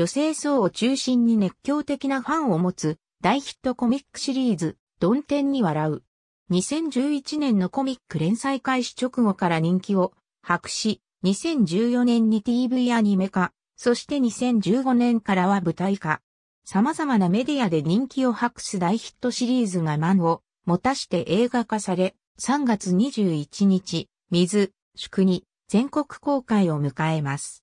女性層を中心に熱狂的なファンを持つ大ヒットコミックシリーズ、ドンテンに笑う。2011年のコミック連載開始直後から人気を博し、2014年に TV アニメ化、そして2015年からは舞台化。様々なメディアで人気を博す大ヒットシリーズが満を持たして映画化され、3月21日、水、宿に全国公開を迎えます。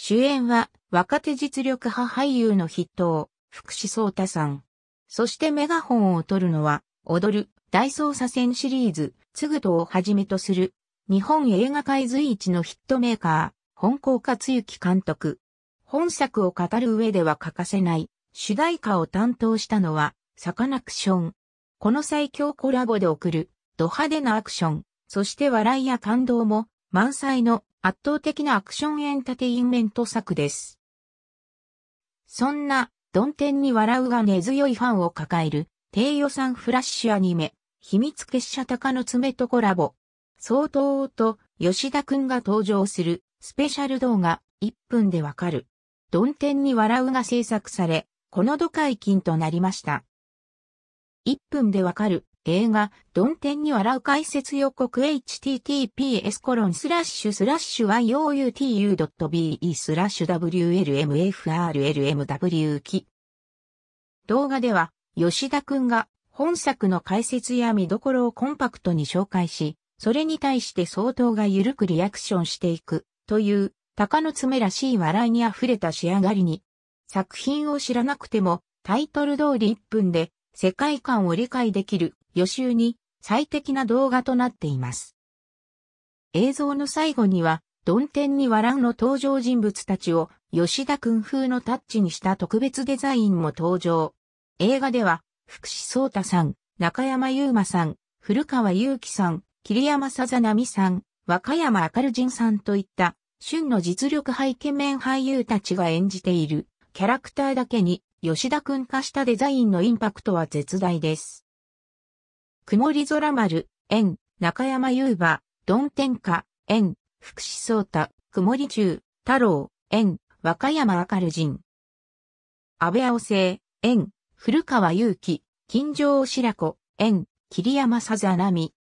主演は若手実力派俳優の筆頭、福士蒼太さん。そしてメガホンを取るのは、踊る大捜査線シリーズ、つぐとをはじめとする、日本映画界随一のヒットメーカー、本校克幸監督。本作を語る上では欠かせない、主題歌を担当したのは、サカナクション。この最強コラボで送る、ド派手なアクション、そして笑いや感動も満載の圧倒的なアクションエンタテインメント作です。そんな、ドンテンに笑うが根強いファンを抱える、低予算フラッシュアニメ、秘密結社鷹の爪とコラボ。相当と吉田くんが登場するスペシャル動画1分でわかる。ドンテンに笑うが制作され、この度解禁となりました。1分でわかる映画、テンに笑う解説予告 https コロンスラッシュスラッシュ youtu.be スラッシュ wlmfrlmw 記。動画では、吉田くんが本作の解説や見どころをコンパクトに紹介し、それに対して相当が緩くリアクションしていく、という、鷹の爪らしい笑いに溢れた仕上がりに、作品を知らなくても、タイトル通り1分で、世界観を理解できる予習に最適な動画となっています。映像の最後には、ドンテンに笑うの登場人物たちを吉田くん風のタッチにした特別デザインも登場。映画では、福士蒼太さん、中山優馬さん、古川祐樹さん、桐山さざなみさん、和歌山明る人さんといった、旬の実力派イケメン俳優たちが演じている、キャラクターだけに、吉田くん化したデザインのインパクトは絶大です。曇り空丸、円、中山優馬、ドン天下、円、福士蒼太、曇り中、太郎、円、和歌山明る人。安倍青生、円、古川祐希、金城白子、円、桐山さざなみ。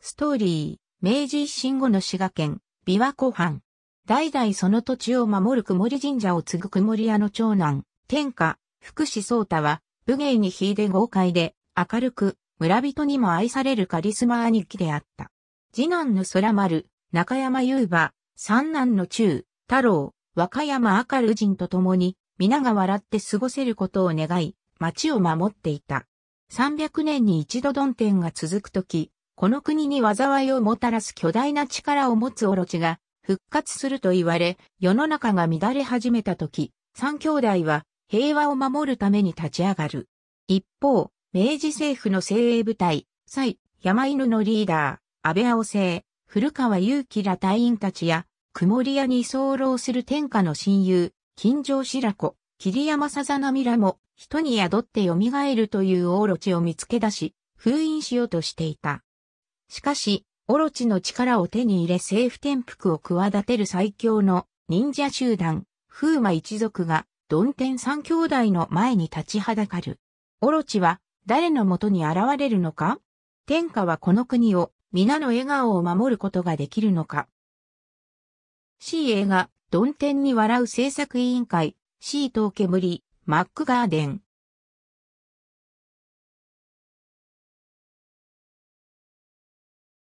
ストーリー、明治維新後の滋賀県、琵琶湖畔。代々その土地を守る曇り神社を継ぐ曇り屋の長男、天下、福士蒼太は、武芸に秀で豪快で、明るく、村人にも愛されるカリスマ兄貴であった。次男の空丸、中山優馬、三男の中、太郎、和山明る人と共に、皆が笑って過ごせることを願い、町を守っていた。300年に一度論天が続くとき、この国に災いをもたらす巨大な力を持つオロチが復活すると言われ、世の中が乱れ始めたとき、三兄弟は平和を守るために立ち上がる。一方、明治政府の精鋭部隊、蔡、山犬のリーダー、安倍青生、古川祐樹ら隊員たちや、曇り屋に候する天下の親友、金城白子、桐山さざなみらも、人に宿って蘇るというオロチを見つけ出し、封印しようとしていた。しかし、オロチの力を手に入れ政府転覆を企てる最強の忍者集団、風魔一族が、ドンテン三兄弟の前に立ちはだかる。オロチは、誰のもとに現れるのか天下はこの国を、皆の笑顔を守ることができるのか ?C 映画、ドンテンに笑う制作委員会、C を煙、マックガーデン。